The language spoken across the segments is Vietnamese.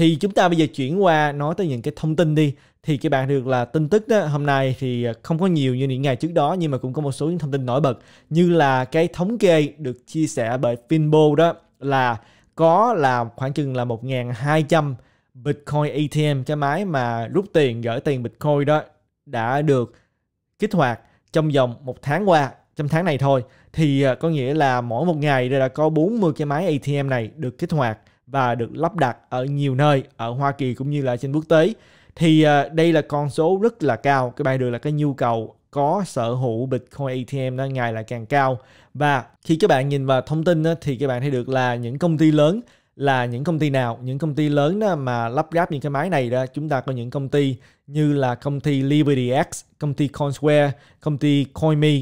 thì chúng ta bây giờ chuyển qua nói tới những cái thông tin đi thì các bạn được là tin tức đó hôm nay thì à, không có nhiều như những ngày trước đó nhưng mà cũng có một số những thông tin nổi bật như là cái thống kê được chia sẻ bởi Finbo đó là có là khoảng chừng là 1.200 Bitcoin ATM cái máy mà rút tiền gửi tiền Bitcoin đó đã được kích hoạt trong vòng một tháng qua trong tháng này thôi thì à, có nghĩa là mỗi một ngày đã có 40 cái máy ATM này được kích hoạt và được lắp đặt ở nhiều nơi ở Hoa Kỳ cũng như là trên quốc tế. Thì à, đây là con số rất là cao, cái bạn được là cái nhu cầu có sở hữu Bitcoin ATM nó ngày lại càng cao. Và khi các bạn nhìn vào thông tin thì các bạn thấy được là những công ty lớn là những công ty nào những công ty lớn mà lắp ráp những cái máy này đó chúng ta có những công ty như là công ty LibertyX công ty Coinsquare công ty CoinMe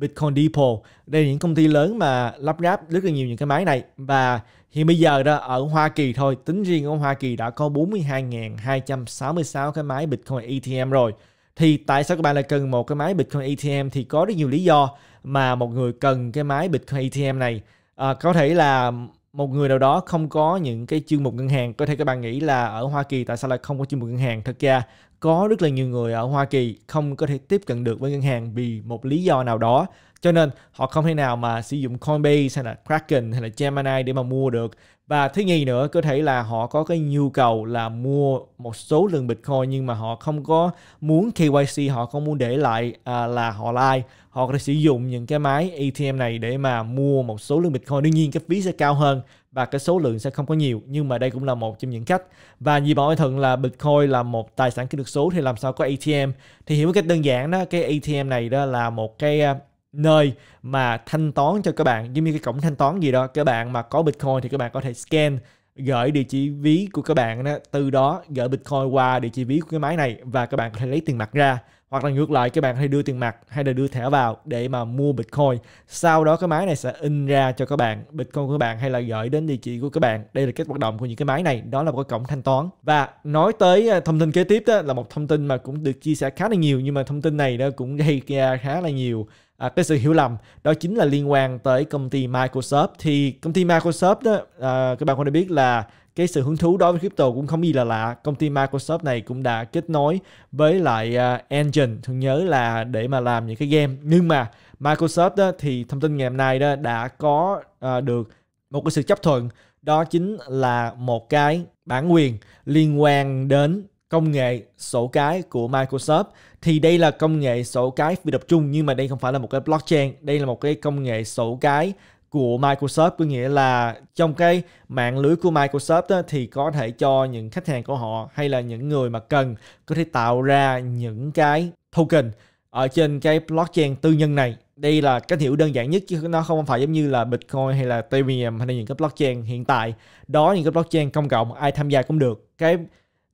Bitcoin Depot. Đây là những công ty lớn mà lắp ráp rất là nhiều những cái máy này và hiện bây giờ đó ở Hoa Kỳ thôi, tính riêng ở Hoa Kỳ đã có 42.266 cái máy Bitcoin ATM rồi. Thì tại sao các bạn lại cần một cái máy Bitcoin ATM thì có rất nhiều lý do mà một người cần cái máy Bitcoin ATM này. À, có thể là một người nào đó không có những cái chương mục ngân hàng có thể các bạn nghĩ là ở Hoa Kỳ tại sao lại không có chương mục ngân hàng thật ra có rất là nhiều người ở Hoa Kỳ không có thể tiếp cận được với ngân hàng vì một lý do nào đó cho nên họ không thể nào mà sử dụng Coinbase hay là Kraken hay là Gemini để mà mua được. Và thứ nhì nữa có thể là họ có cái nhu cầu là mua một số lượng Bitcoin nhưng mà họ không có muốn KYC, họ không muốn để lại à, là họ like. Họ có thể sử dụng những cái máy ATM này để mà mua một số lượng Bitcoin. Đương nhiên cái phí sẽ cao hơn và cái số lượng sẽ không có nhiều nhưng mà đây cũng là một trong những cách và vì bọn thần là Bitcoin là một tài sản kỹ thuật số thì làm sao có ATM thì hiểu một cách đơn giản đó cái ATM này đó là một cái à, nơi mà thanh toán cho các bạn giống như cái cổng thanh toán gì đó các bạn mà có bitcoin thì các bạn có thể scan gửi địa chỉ ví của các bạn đó, từ đó gửi bitcoin qua địa chỉ ví của cái máy này và các bạn có thể lấy tiền mặt ra hoặc là ngược lại các bạn hay đưa tiền mặt hay là đưa thẻ vào để mà mua bitcoin sau đó cái máy này sẽ in ra cho các bạn bitcoin của các bạn hay là gửi đến địa chỉ của các bạn đây là cách hoạt động của những cái máy này đó là một cái cổng thanh toán và nói tới à, thông tin kế tiếp đó là một thông tin mà cũng được chia sẻ khá là nhiều nhưng mà thông tin này đó cũng gây ra khá là nhiều à, cái sự hiểu lầm đó chính là liên quan tới công ty Microsoft thì công ty Microsoft đó à, các bạn có thể biết là cái sự hứng thú đối với crypto cũng không gì là lạ công ty Microsoft này cũng đã kết nối với lại uh, Engine thường nhớ là để mà làm những cái game nhưng mà Microsoft đó, thì thông tin ngày hôm nay đó đã có uh, được một cái sự chấp thuận đó chính là một cái bản quyền liên quan đến công nghệ sổ cái của Microsoft thì đây là công nghệ sổ cái phi tập trung nhưng mà đây không phải là một cái blockchain đây là một cái công nghệ sổ cái của Microsoft có nghĩa là trong cái mạng lưới của Microsoft đó, thì có thể cho những khách hàng của họ hay là những người mà cần có thể tạo ra những cái token ở trên cái blockchain tư nhân này đây là cách hiểu đơn giản nhất chứ nó không phải giống như là Bitcoin hay là Ethereum hay là những cái blockchain hiện tại đó những cái blockchain công cộng ai tham gia cũng được cái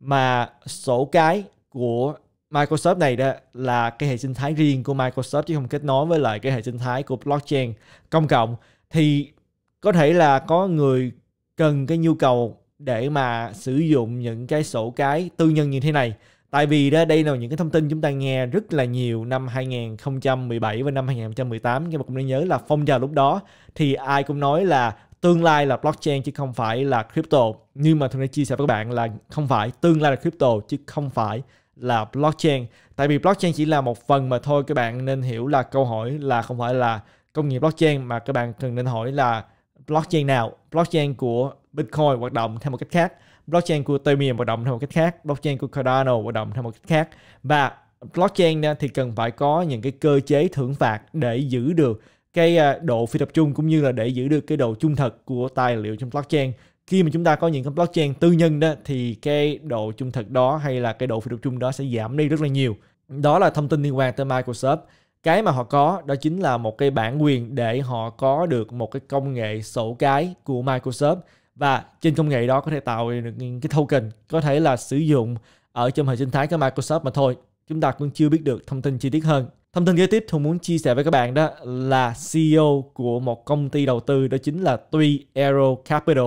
mà sổ cái của Microsoft này đó là cái hệ sinh thái riêng của Microsoft chứ không kết nối với lại cái hệ sinh thái của blockchain công cộng thì có thể là có người cần cái nhu cầu để mà sử dụng những cái sổ cái tư nhân như thế này tại vì đó đây là những cái thông tin chúng ta nghe rất là nhiều năm 2017 và năm 2018 nhưng mà cũng nên nhớ là phong trào lúc đó thì ai cũng nói là tương lai là blockchain chứ không phải là crypto nhưng mà tôi đã chia sẻ với các bạn là không phải tương lai là crypto chứ không phải là blockchain tại vì blockchain chỉ là một phần mà thôi các bạn nên hiểu là câu hỏi là không phải là công nghiệp blockchain mà các bạn cần nên hỏi là blockchain nào blockchain của bitcoin hoạt động theo một cách khác blockchain của ethereum hoạt động theo một cách khác blockchain của cardano hoạt động theo một cách khác và blockchain thì cần phải có những cái cơ chế thưởng phạt để giữ được cái à, độ phi tập trung cũng như là để giữ được cái độ trung thật của tài liệu trong blockchain khi mà chúng ta có những cái blockchain tư nhân đó thì cái độ trung thực đó hay là cái độ phi tập trung đó sẽ giảm đi rất là nhiều đó là thông tin liên quan tới Microsoft cái mà họ có đó chính là một cái bản quyền để họ có được một cái công nghệ sổ cái của Microsoft và trên công nghệ đó có thể tạo được những cái token có thể là sử dụng ở trong hệ sinh thái của Microsoft mà thôi chúng ta cũng chưa biết được thông tin chi tiết hơn Thông tin kế tiếp Thu muốn chia sẻ với các bạn đó là CEO của một công ty đầu tư đó chính là Tuy Aero Capital.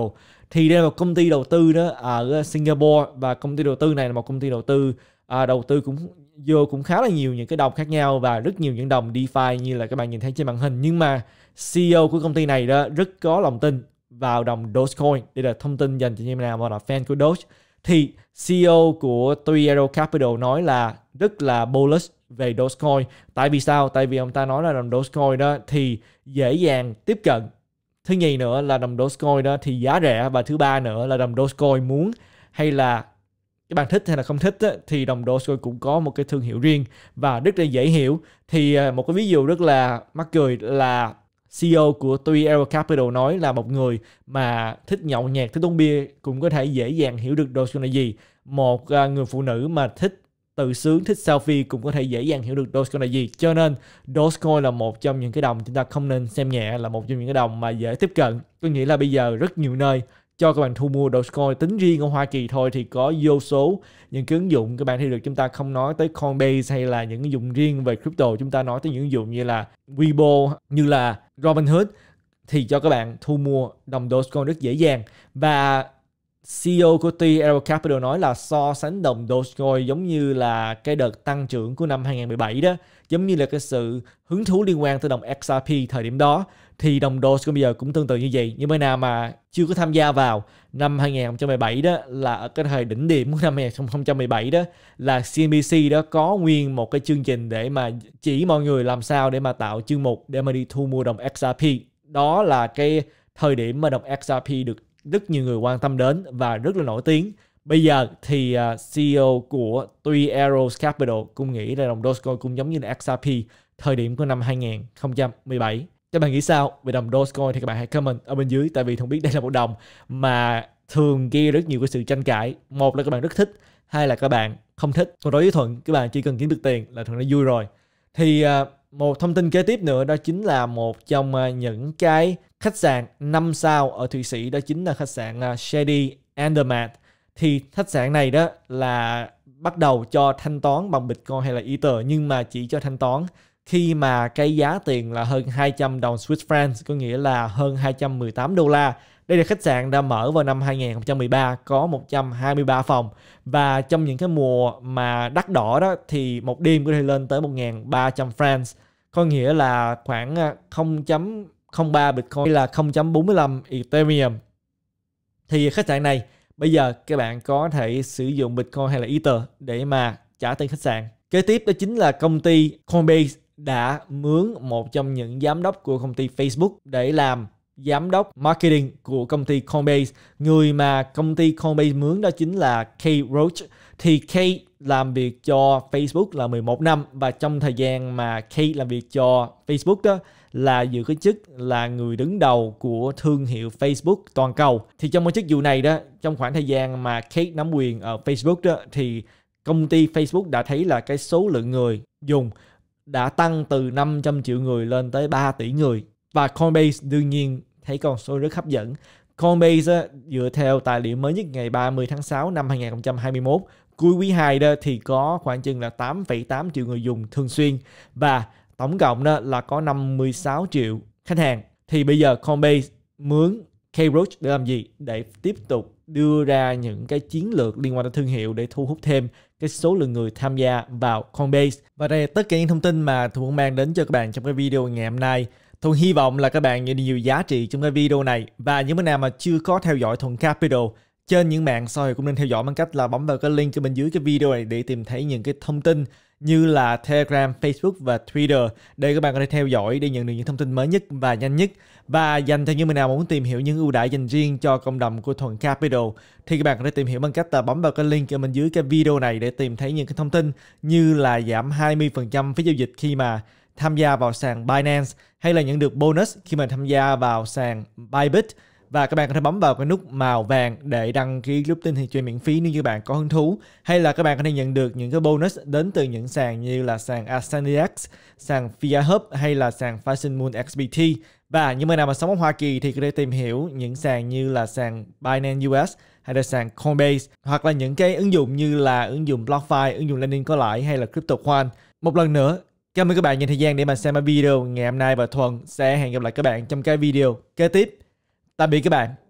Thì đây là một công ty đầu tư đó ở Singapore và công ty đầu tư này là một công ty đầu tư à, đầu tư cũng vô cũng khá là nhiều những cái đồng khác nhau và rất nhiều những đồng DeFi như là các bạn nhìn thấy trên màn hình nhưng mà CEO của công ty này đó rất có lòng tin vào đồng Dogecoin. Đây là thông tin dành cho những nào mà là fan của Doge thì CEO của Twiero Capital nói là rất là bullish về Dogecoin. Tại vì sao? Tại vì ông ta nói là đồng Dogecoin đó thì dễ dàng tiếp cận. Thứ nhì nữa là đồng Dogecoin đó thì giá rẻ và thứ ba nữa là đồng Dogecoin muốn hay là các bạn thích hay là không thích á, thì đồng Dogecoin cũng có một cái thương hiệu riêng và rất là dễ hiểu. Thì à, một cái ví dụ rất là mắc cười là CEO của 3L Capital nói là một người mà thích nhậu nhạc, thích uống bia cũng có thể dễ dàng hiểu được Dogecoin là gì. Một à, người phụ nữ mà thích tự sướng, thích selfie cũng có thể dễ dàng hiểu được Dogecoin là gì. Cho nên Dogecoin là một trong những cái đồng chúng ta không nên xem nhẹ, là một trong những cái đồng mà dễ tiếp cận. Tôi nghĩ là bây giờ rất nhiều nơi cho các bạn thu mua Dogecoin tính riêng ở Hoa Kỳ thôi thì có vô số những cái ứng dụng các bạn thấy được chúng ta không nói tới Coinbase hay là những ứng dụng riêng về crypto chúng ta nói tới những ứng dụng như là Weibo như là Robinhood thì cho các bạn thu mua đồng Dogecoin rất dễ dàng và CEO của T Arrow Capital nói là so sánh đồng Dogecoin giống như là cái đợt tăng trưởng của năm 2017 đó, giống như là cái sự hứng thú liên quan tới đồng XRP thời điểm đó thì đồng Dogecoin bây giờ cũng tương tự như vậy. Nhưng mà nào mà chưa có tham gia vào năm 2017 đó là ở cái thời đỉnh điểm của năm 2017 đó là CNBC đó có nguyên một cái chương trình để mà chỉ mọi người làm sao để mà tạo chương mục để mà đi thu mua đồng XRP. Đó là cái thời điểm mà đồng XRP được rất nhiều người quan tâm đến và rất là nổi tiếng. Bây giờ thì à, CEO của Tuy Arrows Capital cũng nghĩ là đồng Dogecoin cũng giống như là XRP thời điểm của năm 2017. Các bạn nghĩ sao về đồng Dogecoin thì các bạn hãy comment ở bên dưới tại vì không biết đây là một đồng mà thường gây rất nhiều cái sự tranh cãi. Một là các bạn rất thích, hai là các bạn không thích. Còn đối với Thuận, các bạn chỉ cần kiếm được tiền là Thuận đã vui rồi. Thì uh, một thông tin kế tiếp nữa đó chính là một trong à, những cái khách sạn 5 sao ở Thụy Sĩ đó chính là khách sạn à, Shady Andermatt thì khách sạn này đó là bắt đầu cho thanh toán bằng Bitcoin hay là Ether nhưng mà chỉ cho thanh toán khi mà cái giá tiền là hơn 200 đồng Swiss francs có nghĩa là hơn 218 đô la đây là khách sạn đã mở vào năm 2013 có 123 phòng và trong những cái mùa mà đắt đỏ đó thì một đêm có thể lên tới 1.300 francs có nghĩa là khoảng 0.03 à, Bitcoin là 0.45 Ethereum thì khách sạn này bây giờ các bạn có thể sử dụng Bitcoin hay là Ether để mà trả tiền khách sạn kế tiếp đó chính là công ty Coinbase đã mướn một trong những giám đốc của công ty Facebook để làm giám đốc marketing của công ty Coinbase. Người mà công ty Coinbase mướn đó chính là Kay Roach. Thì Kay làm việc cho Facebook là 11 năm và trong thời gian mà Kay làm việc cho Facebook đó là giữ cái chức là người đứng đầu của thương hiệu Facebook toàn cầu. Thì trong cái chức vụ này đó, trong khoảng thời gian mà Kate nắm quyền ở Facebook đó thì công ty Facebook đã thấy là cái số lượng người dùng đã tăng từ 500 triệu người lên tới 3 tỷ người và Coinbase đương nhiên thấy con số rất hấp dẫn. Coinbase dựa theo tài liệu mới nhất ngày 30 tháng 6 năm 2021, cuối quý 2 đó thì có khoảng chừng là 8,8 triệu người dùng thường xuyên và tổng cộng đó là có 56 triệu khách hàng. Thì bây giờ Coinbase mướn k để làm gì? Để tiếp tục đưa ra những cái chiến lược liên quan đến thương hiệu để thu hút thêm cái số lượng người tham gia vào Coinbase. Và đây là tất cả những thông tin mà tôi muốn mang đến cho các bạn trong cái video ngày hôm nay. Thuận hy vọng là các bạn nhận được nhiều giá trị trong cái video này và những bạn nào mà chưa có theo dõi Thuận Capital trên những mạng xã hội cũng nên theo dõi bằng cách là bấm vào cái link ở bên dưới cái video này để tìm thấy những cái thông tin như là Telegram, Facebook và Twitter để các bạn có thể theo dõi để nhận được những thông tin mới nhất và nhanh nhất. Và dành cho những người nào muốn tìm hiểu những ưu đãi dành riêng cho cộng đồng của Thuận Capital thì các bạn có thể tìm hiểu bằng cách là bấm vào cái link ở bên dưới cái video này để tìm thấy những cái thông tin như là giảm 20% phí giao dịch khi mà tham gia vào sàn Binance hay là nhận được bonus khi mà tham gia vào sàn Bybit và các bạn có thể bấm vào cái nút màu vàng để đăng ký lúc tin thị trường miễn phí nếu như bạn có hứng thú hay là các bạn có thể nhận được những cái bonus đến từ những sàn như là sàn AsandiX, sàn Fia Hub hay là sàn Fashion Moon XBT và những người nào mà sống ở Hoa Kỳ thì có thể tìm hiểu những sàn như là sàn Binance US hay là sàn Coinbase hoặc là những cái ứng dụng như là ứng dụng BlockFi, ứng dụng lending có lãi hay là CryptoQuant. Một lần nữa, Cảm ơn các bạn dành thời gian để mà xem video ngày hôm nay và Thuần sẽ hẹn gặp lại các bạn trong cái video kế tiếp. Tạm biệt các bạn.